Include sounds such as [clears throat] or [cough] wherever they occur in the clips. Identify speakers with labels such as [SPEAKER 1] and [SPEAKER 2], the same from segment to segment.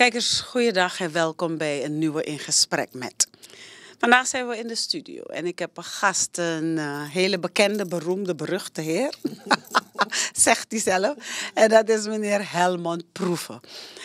[SPEAKER 1] Kijkers, goeiedag en welkom bij een nieuwe In Gesprek Met. Vandaag zijn we in de studio en ik heb een gast, een eh, hele bekende, beroemde, beruchte heer. [laughs] Zegt hij zelf. En dat is meneer Helmond Proeven.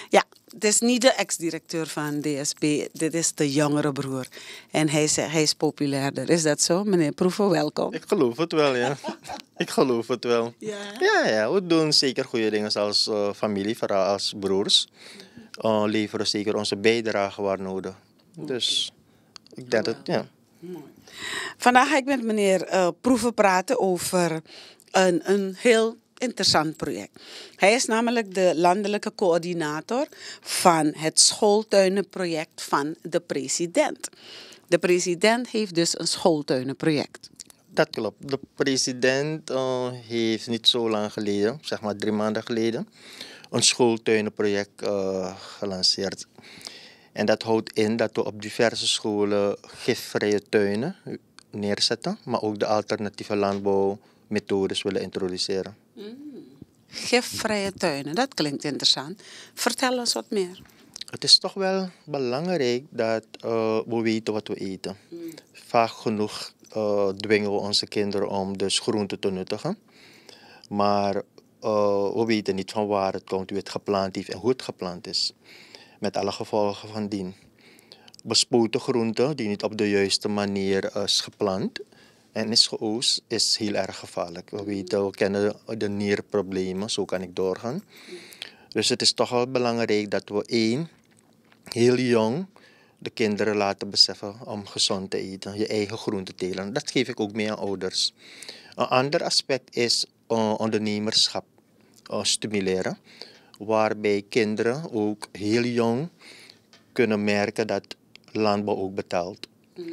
[SPEAKER 1] Ja, het is niet de ex-directeur van DSB, dit is de jongere broer. En hij is, hij is populairder. Is dat zo, meneer Proeven? Welkom. Ik
[SPEAKER 2] geloof het wel, ja. [laughs] ik geloof het wel. Ja. ja, ja, we doen zeker goede dingen als eh, familie, vooral als broers. Ja uh, leveren zeker onze bijdrage waar nodig. Dus ik denk dat, ja.
[SPEAKER 1] Vandaag ga ik met meneer uh, Proeven praten over een, een heel interessant project. Hij is namelijk de landelijke coördinator van het schooltuinenproject van de president. De president heeft dus een schooltuinenproject.
[SPEAKER 2] Dat klopt. De president eh, heeft niet zo lang geleden, zeg maar drie maanden geleden, een schooltuinenproject eh, gelanceerd. En dat houdt in dat we op diverse scholen gifvrije tuinen neerzetten, maar ook de alternatieve landbouwmethodes willen introduceren.
[SPEAKER 1] Mm. Gifvrije tuinen, dat klinkt interessant. Vertel ons wat meer.
[SPEAKER 2] Het is toch wel belangrijk dat eh, we weten wat we eten. Mm. Vaak genoeg eh, dwingen we onze kinderen om dus groenten te nuttigen. Maar we weten niet van waar het komt, wie het geplant heeft en hoe het geplant is. Met alle gevolgen van dien. Bespoten groenten die niet op de juiste manier is geplant en is geoost, is heel erg gevaarlijk. We, weten, we kennen de nierproblemen, zo kan ik doorgaan. Dus het is toch wel belangrijk dat we één, heel jong, de kinderen laten beseffen om gezond te eten, je eigen groenten telen. Dat geef ik ook mee aan ouders. Een ander aspect is eh, ondernemerschap. Eh, stimuleren. Waarbij kinderen ook heel jong kunnen merken dat landbouw ook betaalt. Mm.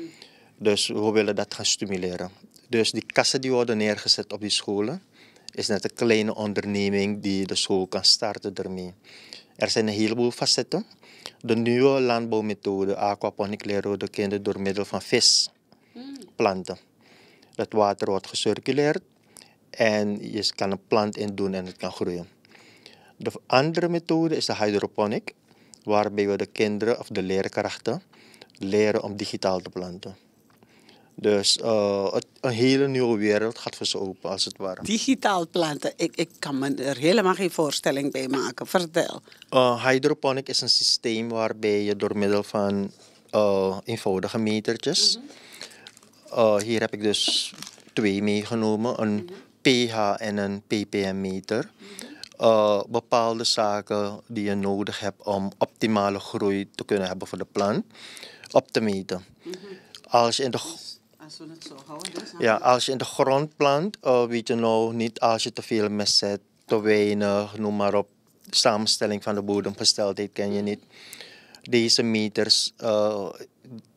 [SPEAKER 2] Dus we willen dat gaan stimuleren. Dus die kassen die worden neergezet op die scholen, is net een kleine onderneming die de school kan starten ermee. Er zijn een heleboel facetten. De nieuwe landbouwmethode, aquaponic, leren de kinderen door middel van vis, mm. planten. Dat water wordt gecirculeerd en je kan een plant in doen en het kan groeien. De andere methode is de hydroponic, waarbij we de kinderen of de leerkrachten leren om digitaal te planten. Dus eh, een hele nieuwe wereld gaat voor ze open, als het ware.
[SPEAKER 1] Digitaal planten, ik, ik kan me er helemaal geen voorstelling bij maken. Vertel.
[SPEAKER 2] Uh, hydroponic is een systeem waarbij je door middel van eh, eenvoudige metertjes. Mhm. hier heb ik dus twee meegenomen: een mhm pH en een ppm-meter. Eh, bepaalde zaken die je nodig hebt om optimale groei te kunnen hebben voor de plant, op te meten. Mhm. Als je in de dus, dus, ja, als je in de grond plant, eh, weet je nou niet als je te veel mest zet, te weinig, noem maar op. samenstelling van de bodemgesteldheid ken je mhm. niet. Deze meters eh,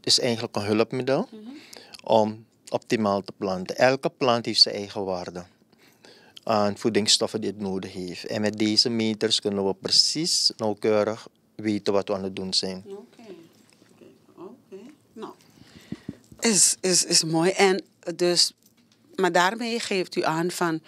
[SPEAKER 2] is eigenlijk een hulpmiddel mhm. om optimaal te planten. Elke plant heeft zijn eigen waarde aan voedingsstoffen die het nodig heeft. En met deze meters kunnen we precies nauwkeurig weten wat we aan het doen zijn. Oké, okay.
[SPEAKER 1] oké. Nou, is, is, is mooi. En dus, maar daarmee geeft u aan van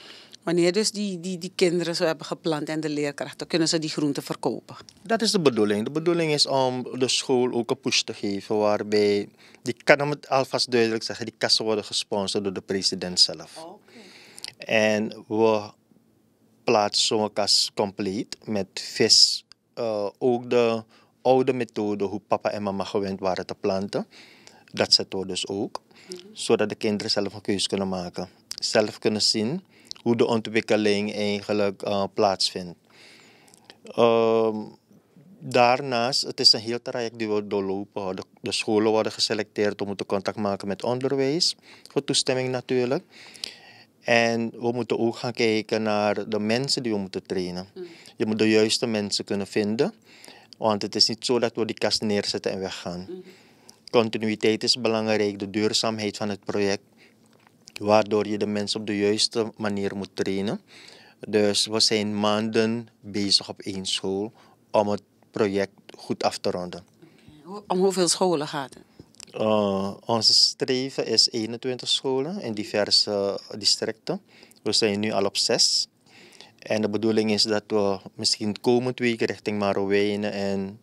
[SPEAKER 1] wanneer dus die, die, die kinderen zo hebben geplant en de leerkrachten, kunnen ze die groenten
[SPEAKER 2] verkopen? Dat is de bedoeling. De bedoeling is om de school ook een push te geven waarbij, ik kan het alvast duidelijk zeggen, die kassen worden gesponsord door de president zelf. En we plaatsen zo'n compleet met vis. Eh, ook de oude methode, hoe papa en mama gewend waren te planten, dat zetten we dus ook. Zodat de kinderen zelf een keuze kunnen maken. Zelf kunnen zien hoe de ontwikkeling eigenlijk eh, plaatsvindt. Ehm, daarnaast, het is een heel traject die we doorlopen. De, scholen worden geselecteerd om te contact maken met onderwijs, voor toestemming natuurlijk. En we moeten ook gaan kijken naar de mensen die we moeten trainen. Mm. Je moet de juiste mensen kunnen vinden. Want het is niet zo dat we die kast neerzetten en weggaan. Mm-hmm. Continuïteit is belangrijk, de duurzaamheid van het project. Waardoor je de mensen op de juiste manier moet trainen. Dus we zijn maanden bezig op één school om het project goed af te ronden.
[SPEAKER 1] Om hoeveel scholen gaat het?
[SPEAKER 2] Uh, eh, onze streven is 21 scholen in diverse eh, districten. We zijn nu al op zes. En de bedoeling is dat we misschien komend week richting Marowijnen en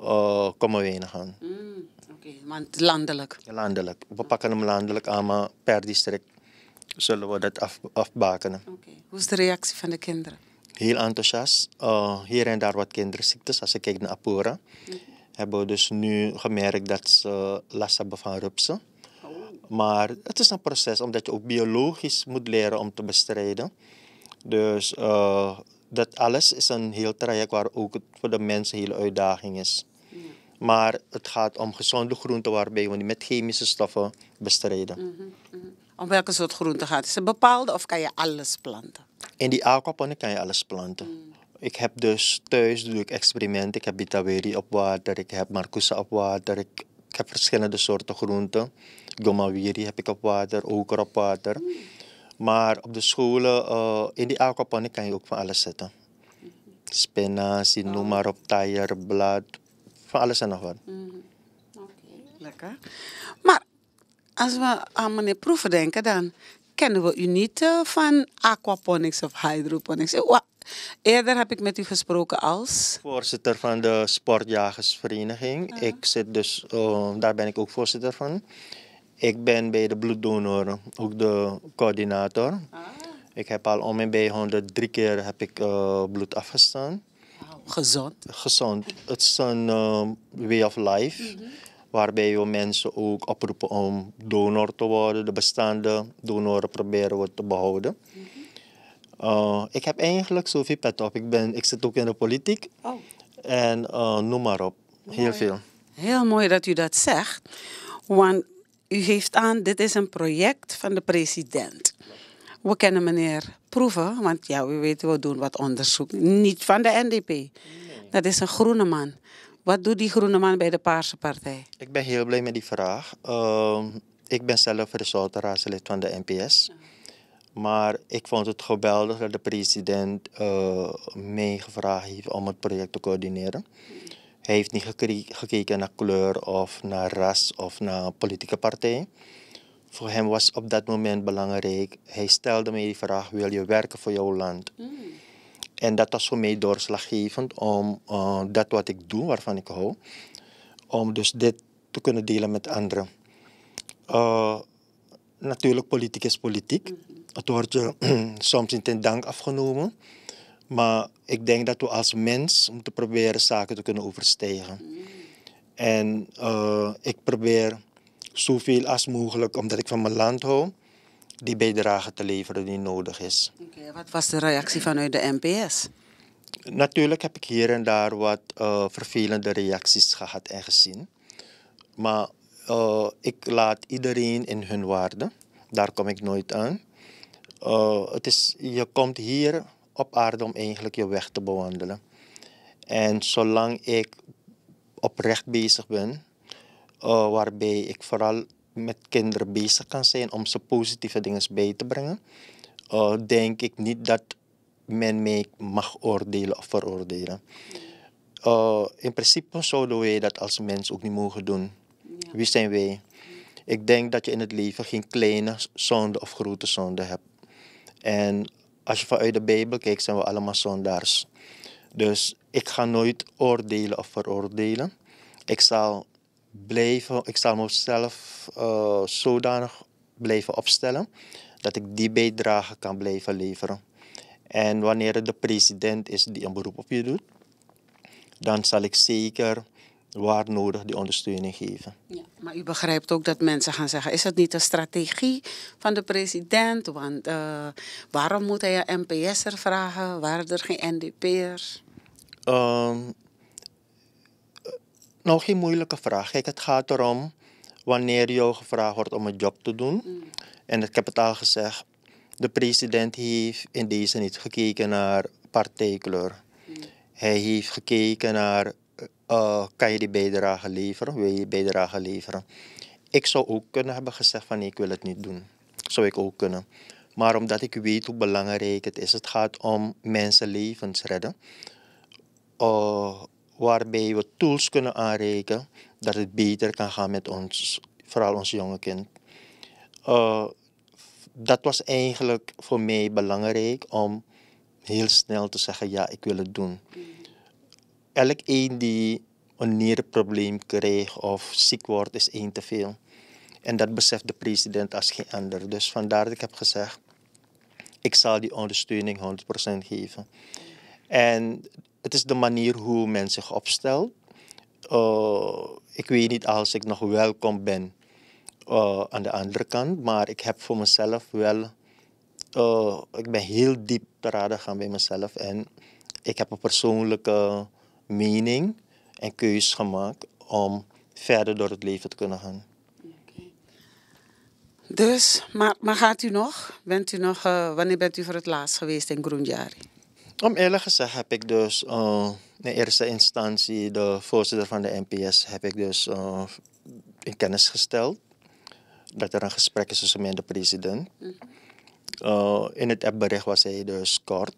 [SPEAKER 2] uh, Kommerwijnen gaan. Mm,
[SPEAKER 1] oké, maar landelijk?
[SPEAKER 2] Landelijk. We pakken hem landelijk aan, maar per district zullen we dat af, afbakenen. Oké.
[SPEAKER 1] Hoe is de reactie van de kinderen?
[SPEAKER 2] Heel enthousiast. hier en daar wat kinderziektes als je kijkt naar Apura. Mhm hebben dus nu gemerkt dat ze last hebben van rupsen. Oh. Maar het is een proces, omdat je ook biologisch moet leren om te bestrijden. Dus eh, dat alles is een heel traject waar ook het voor de mensen een hele uitdaging is. Maar het gaat om gezonde groenten waarbij we die met chemische stoffen bestrijden.
[SPEAKER 1] Mhm, mhm. Om welke soort groenten gaat het? Is het bepaalde of kan je alles planten?
[SPEAKER 2] In die aquaponie kan je alles planten. Mm ik heb dus thuis doe ik experimenten. Ik heb bitaweri op water, ik heb marcousa op water, ik, ik, heb verschillende soorten groenten. Gomawiri heb ik op water, oker op water. Maar op de scholen, eh, in die aquaponie kan je ook van alles zetten. Spinazie, noem maar op, taier, blad, van alles en nog wat. Mhm.
[SPEAKER 1] Oké, lekker. Maar als we aan meneer Proeven denken dan, kennen we u niet eh, van aquaponics of hydroponics. Eh, eerder heb ik met u gesproken als?
[SPEAKER 2] Voorzitter van de Sportjagersvereniging. Ah. Ik zit dus, eh, daar ben ik ook voorzitter van. Ik ben bij de bloeddonoren ook de coördinator. Ah. Ik heb al om en bij 103 keer heb ik, bloed afgestaan. gezond? Gezond. Het is een way of life. Mhm waarbij we mensen ook oproepen om donor te worden. De bestaande donoren proberen we te behouden. Eh, ik heb eigenlijk zoveel pet op. Ik, ben, ik zit ook in de politiek. Oh. En eh, noem maar op. Heel veel.
[SPEAKER 1] Heel mooi dat u dat zegt. Want u geeft aan, dit is een project van de president. We kennen meneer Proeven, want ja, we weten, we doen wat onderzoek. Niet van de NDP. Dat is een groene man. Wat doet die groene man bij de Paarse Partij?
[SPEAKER 2] Ik ben heel blij met die vraag. Ehm, ik ben zelf resultaatraadslid van de NPS. Maar ik vond het geweldig dat de president uh, heeft om het project te coördineren. Mm. Hij heeft niet gekeken naar kleur of naar ras of naar politieke partij. Voor hem was op dat moment belangrijk. Hij stelde mij die vraag: wil je werken voor jouw land? Mm. En dat was voor mij doorslaggevend om eh, dat wat ik doe, waarvan ik hou, om dus dit te kunnen delen met anderen. Eh, natuurlijk, politiek is politiek. Het wordt je [clears throat] soms in ten dank afgenomen. Maar ik denk dat we als mens moeten proberen zaken te kunnen overstijgen. En eh, ik probeer zoveel als mogelijk, omdat ik van mijn land hou, die bijdrage te leveren die nodig is.
[SPEAKER 1] Okay, wat was de reactie
[SPEAKER 2] vanuit de NPS? Natuurlijk heb ik hier en daar wat eh, vervelende reacties gehad en gezien. Maar eh, ik laat iedereen in hun waarde. Daar kom ik nooit aan. Eh, het is, je komt hier op aarde om eigenlijk je weg te bewandelen. En zolang ik oprecht bezig ben, waarbij ik vooral met kinderen bezig kan zijn om ze positieve dingen bij te brengen, eh, denk ik niet dat men mij mag oordelen of veroordelen. Eh, in principe zouden wij dat als mens ook niet mogen doen. Wie zijn wij? Ik denk dat je in het leven geen kleine zonde of grote zonde hebt. En als je vanuit de Bijbel kijkt, zijn we allemaal zondaars. Dus ik ga nooit oordelen of veroordelen. Ik zal blijven, ik zal mezelf uh, eh, zodanig blijven opstellen dat ik die bijdrage kan blijven leveren. En wanneer het de president is die een beroep op je doet, dan zal ik zeker waar nodig die ondersteuning geven. Ja,
[SPEAKER 1] maar u begrijpt ook dat mensen gaan zeggen: is dat niet de strategie van de president? Want eh, waarom moet hij een NPS'er vragen? Waren er geen NDP'ers?
[SPEAKER 2] Ehm, nou, geen moeilijke vraag. Kijk, het gaat erom wanneer jou gevraagd wordt om een job te doen. En ik heb het al gezegd, de president heeft in deze niet gekeken naar partijkleur. Hij heeft gekeken naar, eh, eh, kan je die bijdrage leveren? Wil je die bijdrage leveren? Ik zou ook kunnen hebben gezegd van nee, ik wil het niet doen. Zou ik ook kunnen. Maar omdat ik weet hoe belangrijk het is, het gaat om mensenlevens redden. Eh, waarbij we tools kunnen aanreiken dat het beter kan gaan met ons, vooral ons jonge kind. Eh, dat was eigenlijk voor mij belangrijk om heel snel te zeggen, ja, ik wil het doen. Elk een die een nierprobleem krijgt of ziek wordt, is één te veel. En dat beseft de president als geen ander. Dus vandaar dat ik heb gezegd, ik zal die ondersteuning 100% geven. En het is de manier hoe men zich opstelt. Eh, ik weet niet als ik nog welkom ben eh, aan de andere kant, maar ik heb voor mezelf wel. Eh, ik ben heel diep te raden gaan bij mezelf en ik heb een persoonlijke mening en keus gemaakt om verder door het leven te kunnen gaan. Dus,
[SPEAKER 1] maar, gaat u nog? Bent u nog wanneer bent u voor het laatst geweest in Groenjari?
[SPEAKER 2] Om eerlijk gezegd heb ik dus eh, in eerste instantie de voorzitter van de NPS heb ik dus eh, in kennis gesteld dat er een gesprek is tussen mij en de president. Mhm. Eh, in het appbericht was hij dus kort.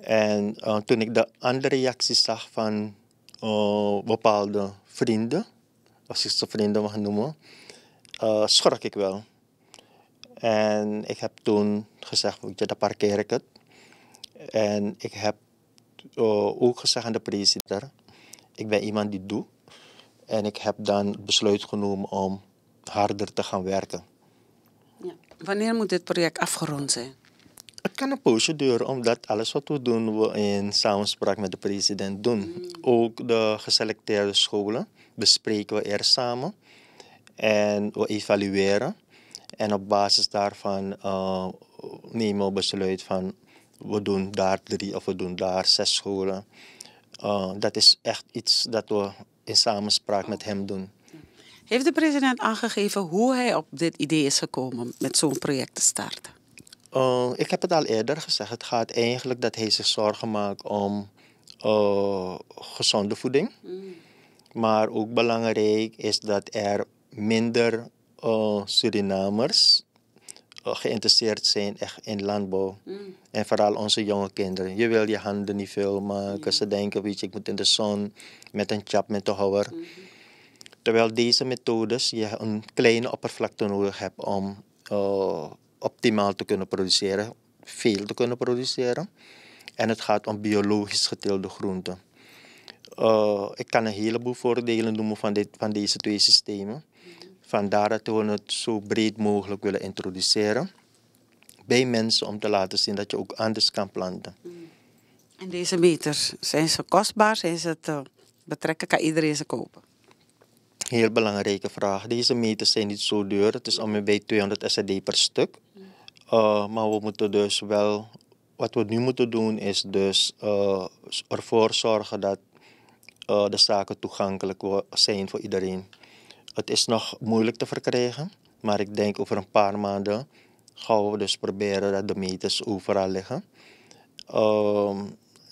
[SPEAKER 2] En toen ik de andere reacties zag van bepaalde vrienden, als ik ze vrienden mag noemen, schrok ik wel. En ik heb toen gezegd, dat je, dan parkeer ik het. En ik heb eh, ook gezegd aan de president, ik ben iemand die doet. En ik heb dan besluit genomen om harder te gaan werken.
[SPEAKER 1] Ja. Wanneer moet dit project afgerond zijn?
[SPEAKER 2] Het kan een poosje duren, omdat alles wat we doen, we in samenspraak met de president doen. Mm. Ook de geselecteerde scholen bespreken we eerst samen en we evalueren. En op basis daarvan eh, nemen we besluit van we doen daar drie of we doen daar zes scholen. Eh, dat is echt iets dat we in samenspraak met hem doen.
[SPEAKER 1] Heeft de president aangegeven hoe hij op dit idee is gekomen met zo'n project te starten?
[SPEAKER 2] Eh, ik heb het al eerder gezegd. Het gaat eigenlijk dat hij zich zorgen maakt om eh, gezonde voeding. Mm. Maar ook belangrijk is dat er minder uh, Surinamers eh, geïnteresseerd zijn echt in landbouw. Mm. En vooral onze jonge kinderen. Je wil je handen niet veel maken. Ze denken, weet je, ik moet in de zon met een chap, met de houwer. Mm-hmm. Terwijl deze methodes je een kleine oppervlakte nodig hebt om eh, optimaal te kunnen produceren. Veel te kunnen produceren. En het gaat om biologisch geteelde groenten. Eh, ik kan een heleboel voordelen noemen van, dit, van deze twee systemen. Vandaar dat we het zo breed mogelijk willen introduceren bij mensen om te laten zien dat je ook anders kan planten. Mm. En deze meters, zijn ze kostbaar?
[SPEAKER 1] Zijn ze te betrekken? Kan iedereen ze kopen?
[SPEAKER 2] Heel belangrijke vraag. Deze meters zijn niet zo duur. Het is ongeveer bij 200 SD per stuk. Mm. Eh, maar we moeten dus wel, wat we nu moeten doen is dus eh, ervoor zorgen dat eh, de zaken toegankelijk zijn voor iedereen. Het is nog moeilijk te verkrijgen, maar ik denk over een paar maanden gaan we dus proberen dat de meters overal liggen. Ehm,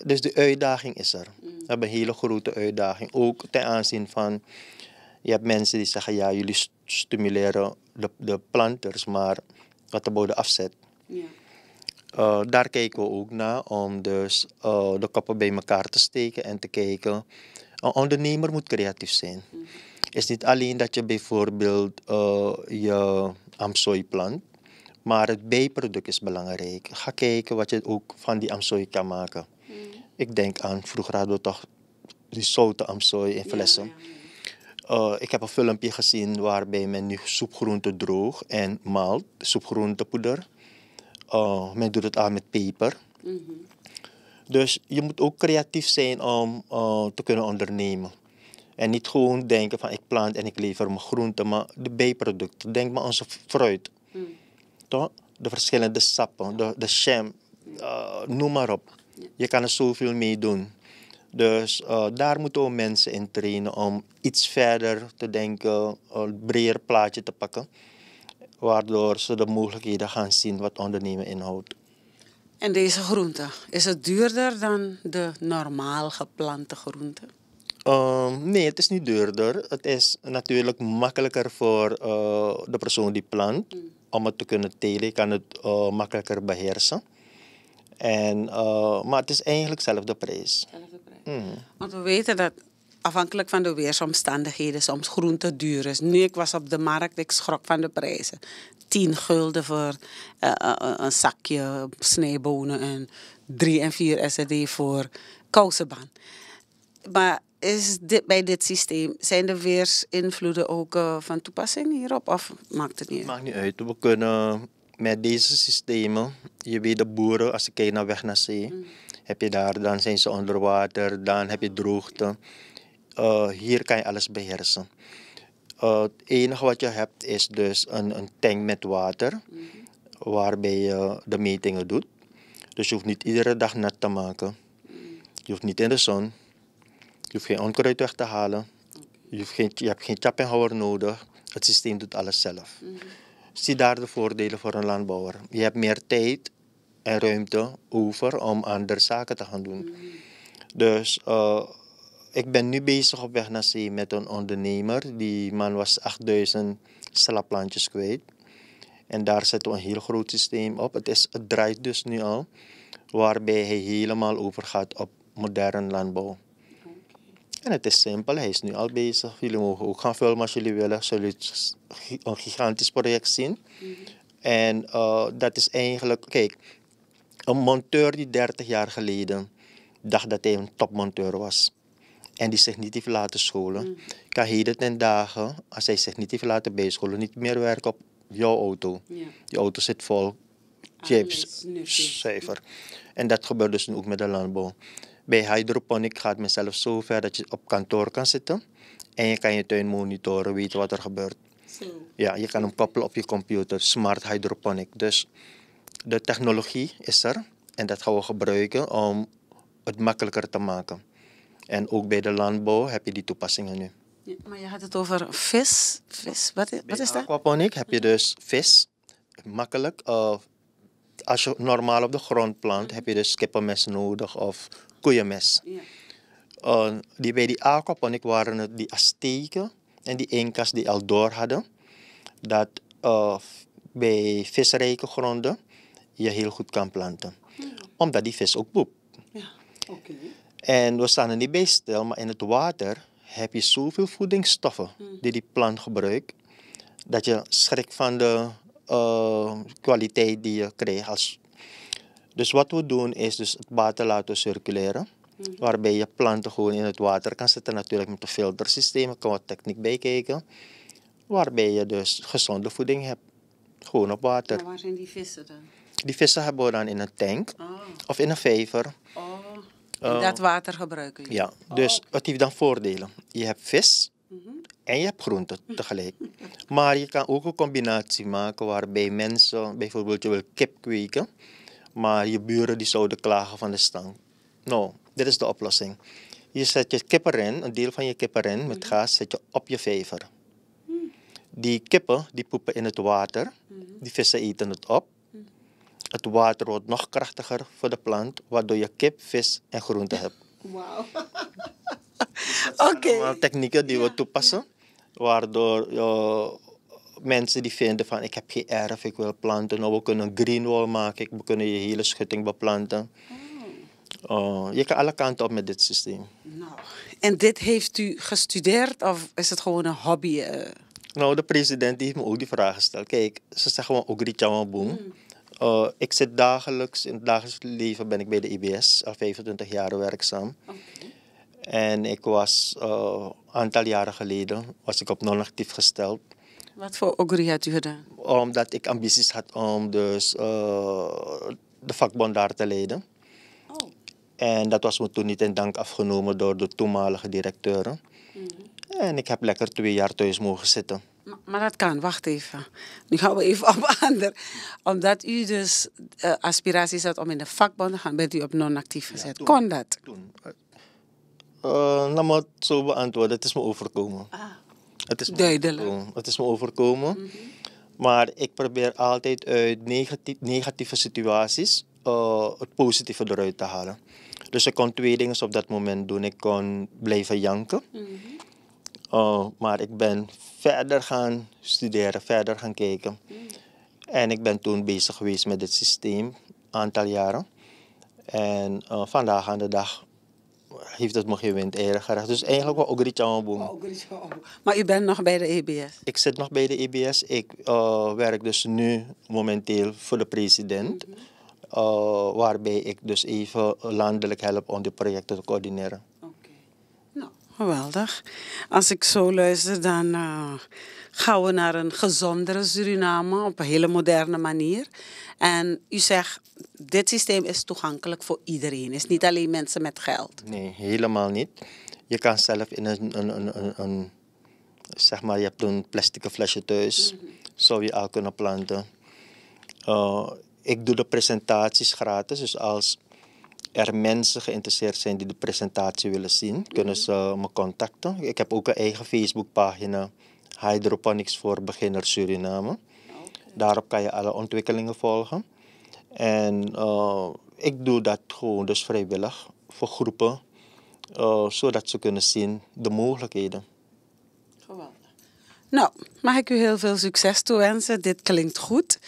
[SPEAKER 2] dus de uitdaging is er. Mm. We hebben een hele grote uitdaging. Ook ten aanzien van, je hebt mensen die zeggen, ja, jullie stimuleren de, de planters, maar wat de bodem afzet. Ja. Eh, daar kijken we ook naar om dus eh, de koppen bij elkaar te steken en te kijken. Een ondernemer moet creatief zijn. Mm is niet alleen dat je bijvoorbeeld eh, je amsoi plant, maar het bijproduct is belangrijk. Ga kijken wat je ook van die amsoi kan maken. Hmm. Ik denk aan, vroeger hadden we toch die zoute amsoi in flessen. Eh, ik heb een filmpje gezien waarbij men nu soepgroente droog en maalt, soepgroentepoeder. Uh, men doet het aan met peper. Mhm. Dus je moet ook creatief zijn om te kunnen ondernemen. En niet gewoon denken van ik plant en ik lever mijn groenten, maar de bijproducten. Denk maar aan onze fruit. Hmm. Toch? De verschillende sappen, de, de sham, eh, noem maar op. Je kan er zoveel mee doen. Dus eh, daar moeten we mensen in trainen om iets verder te denken, een breder plaatje te pakken. Waardoor ze de mogelijkheden gaan zien wat ondernemen inhoudt.
[SPEAKER 1] En deze groente, is het duurder dan de normaal geplante groente?
[SPEAKER 2] Ehm, nee, het is niet duurder. Het is natuurlijk makkelijker voor eh, de persoon die plant mm. om het te kunnen telen. kan het eh, makkelijker beheersen. En, eh, maar het is eigenlijk zelfde prijs. Mm.
[SPEAKER 1] Want we weten dat afhankelijk van de weersomstandigheden soms groente duur is. Nu, ik was op de markt, ik schrok van de prijzen. 10 gulden voor een zakje snijbonen en 3 en 4 SED voor kousenbaan. Maar is dit, bij dit systeem, zijn er weersinvloeden ook eh, van toepassing
[SPEAKER 2] hierop? Of maakt het niet uit? Maakt niet uit. We kunnen met deze systemen, je weet de boeren, als je kijk naar weg naar zee, mm. heb je daar, dan zijn ze onder water, dan heb je droogte. Eh, hier kan je alles beheersen. Eh, het enige wat je hebt is dus een, een tank met water, mm. waarbij je de metingen doet. Dus je hoeft niet iedere dag nat te maken. Mm. Je hoeft niet in de zon. Je hoeft geen onkruid weg te halen. Je, hoeft geen, je hebt geen chappenhouwer nodig. Het systeem doet alles zelf. Mhm. Zie daar de voordelen voor een landbouwer. Je hebt meer tijd en ruimte over om andere zaken te gaan doen. Mhm. Dus eh, ik ben nu bezig op weg naar zee met een ondernemer. Die man was 8000 slaplantjes kwijt. En daar zetten we een heel groot systeem op. Het, is, het draait dus nu al, waarbij hij helemaal overgaat op moderne landbouw. En het is simpel, hij is nu al bezig. Jullie mogen ook gaan filmen als jullie willen. Zullen jullie een gigantisch project zien. Mhm. En eh, dat is eigenlijk, kijk, een monteur die 30 jaar geleden dacht dat hij een topmonteur was. En die zich niet heeft laten scholen. Mm. Kan heden ten dagen, als hij zich niet heeft laten bijscholen, niet meer werken op jouw auto. Je Die auto zit vol chips, cijfer. En dat gebeurt dus nu ook met de landbouw. Bij hydroponic gaat men zo ver dat je op kantoor kan zitten en je kan je tuin monitoren, weten wat er gebeurt. Zo. Ja, je kan hem koppelen op je computer, smart hydroponic. Dus de technologie is er en dat gaan we gebruiken om het makkelijker te maken. En ook bij de landbouw heb je die toepassingen nu.
[SPEAKER 1] Ja, maar je had het over vis.
[SPEAKER 2] vis. Wat, is, wat is dat? Aquaponic heb je dus vis. Makkelijk. Eh, als je normaal op de grond plant, mhm. heb je dus kippenmes nodig of koeienmes. Ja. die, bij die ACOP en ik waren het die Azteken en die Incas die al door hadden dat uh, bij visrijke gronden je heel goed kan planten. Hmm. Omdat die vis ook poep. Ja. En we staan er niet bij stil, maar in het water heb je zoveel voedingsstoffen hmm. die die plant gebruikt, dat je schrik van de eh, kwaliteit die je krijgt als dus wat we doen is dus het water laten circuleren. Mhm. Waarbij je planten gewoon in het water kan zetten. Natuurlijk met een filtersysteem, er kan wat techniek bij kijken. Waarbij je dus gezonde voeding hebt. Gewoon op water. Maar
[SPEAKER 1] waar zijn die vissen dan?
[SPEAKER 2] Die vissen hebben we dan in een tank oh. of in een vijver. Oh. dat oh.
[SPEAKER 1] water gebruiken jullie? Ja,
[SPEAKER 2] dus oh. het heeft dan voordelen. Je hebt vis mhm. en je hebt groente [laughs] tegelijk. maar je kan ook een combinatie maken waarbij mensen, bijvoorbeeld je wil kip kweken. Maar je buren die zouden klagen van de stank. Nou, dit is de oplossing. Je zet je kippen erin, een deel van je kippen erin met gaas, zet je op je vijver. Die kippen die poepen in het water, die vissen eten het op. Het water wordt nog krachtiger voor de plant, waardoor je kip, vis en groente hebt. Wauw. Oké. Technieken die we toepassen, waardoor je mensen die vinden van ik heb geen erf, ik wil planten. Nou, we kunnen een greenwall maken, we kunnen je hele schutting beplanten. Hmm. Oh, je kan alle kanten op met dit systeem. Nou, en dit heeft u gestudeerd of is het gewoon een hobby? Eh? Nou, de president die heeft me ook die vraag gesteld. Kijk, ze zeggen gewoon Ogri Chamaboom. boom. Uh, ik zit dagelijks, in het dagelijks leven ben ik bij de IBS, e al 25 jaar werkzaam. En ik was eh, een aantal jaren geleden was ik op non-actief gesteld.
[SPEAKER 1] Wat voor Ogri had u gedaan?
[SPEAKER 2] Omdat ik ambities had om dus eh, de vakbond daar te leiden. Oh. En dat was me toen niet in dank afgenomen door de toenmalige directeuren. Mhm. En ik heb lekker twee jaar thuis mogen zitten.
[SPEAKER 1] Maar, dat kan, wacht even. Nu gaan we even [laughs] op ander. Omdat u dus eh, aspiraties had om in de vakbond te gaan, bent u op non-actief gezet. Ja, Kon dat?
[SPEAKER 2] Toen, uh, nou, het zo beantwoorden, het is me overkomen. Ah. Het is Me het is me overkomen. Mhm. Maar ik probeer altijd uit negatieve situaties eh, het positieve eruit te halen. Dus ik kon twee dingen op dat moment doen. Ik kon blijven janken. Mhm. Eh, maar ik ben verder gaan studeren, verder gaan kijken. Mhm. En ik ben toen bezig geweest met het systeem, een aantal jaren. En uh, vandaag aan de dag heeft het me geen wind Dus eigenlijk wel Ogrichambong.
[SPEAKER 1] Maar u bent nog bij de EBS?
[SPEAKER 2] Ik zit nog bij de EBS. Ik eh, werk dus nu momenteel voor de president. Mhm. Eh, waarbij ik dus even landelijk help om de projecten te coördineren
[SPEAKER 1] geweldig. Als ik zo luister, dan eh, gaan we naar een gezondere Suriname op een hele moderne manier. En u zegt, dit systeem is toegankelijk voor iedereen. is niet alleen mensen met geld.
[SPEAKER 2] Nee, helemaal niet. Je kan zelf in een, een, een, een, een zeg maar, je hebt een plastic flesje thuis. Mm Zou je al kunnen planten. Eh, ik doe de presentaties gratis. Dus als er mensen geïnteresseerd zijn die de presentatie willen zien, kunnen mhm. ze me contacten. Ik heb ook een eigen Facebookpagina, Hydroponics voor Beginners Suriname. Ah, Daarop kan je alle ontwikkelingen volgen. En eh, ik doe dat gewoon dus vrijwillig voor groepen, eh, zodat ze kunnen zien de mogelijkheden.
[SPEAKER 1] Nou, mag ik u heel veel succes toewensen. Dit klinkt goed.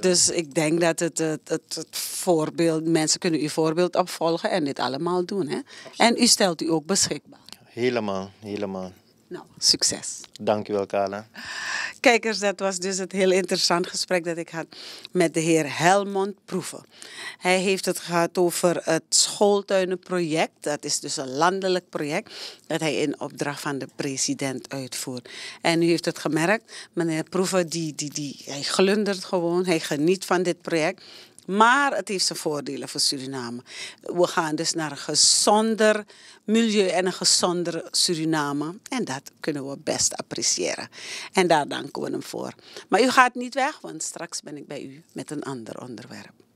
[SPEAKER 1] Dus ik denk dat het, het, het, het, voorbeeld, mensen kunnen uw voorbeeld opvolgen en dit allemaal doen. Hè? En u stelt u ook beschikbaar.
[SPEAKER 2] Helemaal, helemaal. Nou, succes. Dankjewel, Carla
[SPEAKER 1] kijkers, dat was dus het heel interessant gesprek dat ik had met de heer Helmond Proeven. Hij heeft het gehad over het schooltuinenproject. Dat is dus een landelijk project dat hij in opdracht van de president uitvoert. En u heeft het gemerkt, meneer Proeven, die, die, die, hij glundert gewoon, hij geniet van dit project. Maar het heeft zijn voordelen voor Suriname. We gaan dus naar een gezonder milieu en een gezonder Suriname. En dat kunnen we best appreciëren. En daar danken we hem voor. Maar u gaat niet weg, want straks ben ik bij u met een ander onderwerp.